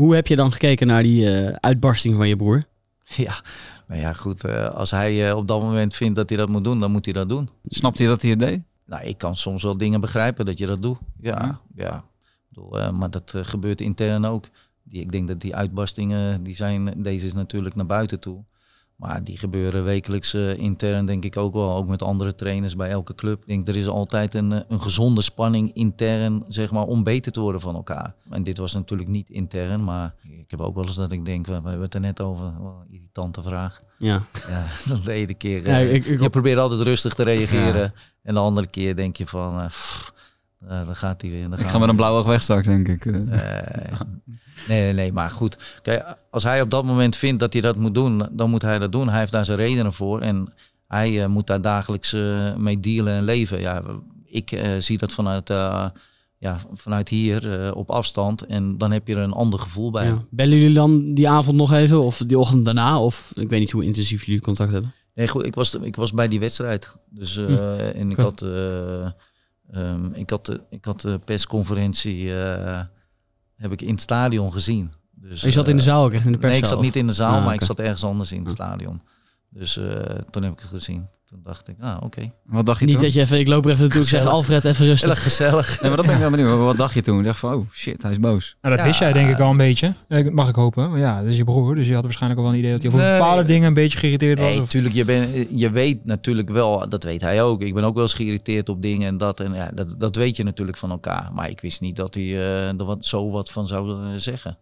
Hoe heb je dan gekeken naar die eh, uitbarsting van je broer? Ja, nou ja, goed. Eh, als hij eh, op dat moment vindt dat hij dat moet doen, dan moet hij dat doen. Snapt hij dat hij het deed? Nou, ik kan soms wel dingen begrijpen dat je dat doet. Ja, ja. Bedoel, maar dat gebeurt intern ook. ik denk dat die uitbarstingen, die zijn, deze is natuurlijk naar buiten toe. Maar die gebeuren wekelijks eh, intern, denk ik ook wel. Ook met andere trainers bij elke club. Ik denk, er is altijd een, eh, een gezonde spanning intern, zeg maar, om beter te worden van elkaar. En dit was natuurlijk niet intern, maar ik heb ook wel eens dat ik denk, we, hebben het er net over. een oh, irritante vraag. Ja. ja de ene keer. Eh, je probeert altijd rustig te reageren. En de andere keer denk je van. Eh, dan gaat hij weer. Dan gaan ik ga met een blauwe weg straks, denk ik. Eh, nee, nee, nee. Maar goed, kijk, als hij op dat moment vindt dat hij dat moet doen, dan moet hij dat doen. Hij heeft daar zijn redenen voor en hij eh, moet daar dagelijks mee dealen en leven. Ja, ik zie dat vanuit, ja, vanuit hier op afstand en dan heb je er een ander gevoel bij. Ja. Bellen jullie dan die avond nog even of die ochtend daarna? Of ik weet niet hoe intensief jullie contact hebben. Nee, goed, ik was, ik was bij die wedstrijd. Dus, hm. En ik had Ehm, ik, had de, ik had de persconferentie eh, heb ik in het stadion gezien. Dus, oh, je zat in de eh, zaal ook echt in de pers? Nee, ik zat niet in de zaal, ah, maar ik zat ergens anders in het stadion. Dus eh, toen heb ik het gezien. Toen dacht ik, ah, oké. Wat dacht je Niet dat je even, ik loop er even naartoe, ik zeg Alfred, even rustig. Heel gezellig. Nee, maar dat ben ik wel benieuwd. Wat dacht je toen? Ik dacht van, oh shit, hij is boos. Nou, dat wist jij denk ik al een beetje. Mag ik hopen. Maar ja, dat is je broer, dus je had waarschijnlijk al wel een idee dat hij over bepaalde dingen een beetje geïrriteerd was. Nee, natuurlijk. tuurlijk, je, ben, je weet natuurlijk wel, dat weet hij ook. Ik ben ook wel eens geïrriteerd op dingen en dat. En ja, dat, dat weet je natuurlijk van elkaar. Maar ik wist niet dat hij uh, er wat, zo wat van zou eh, zeggen.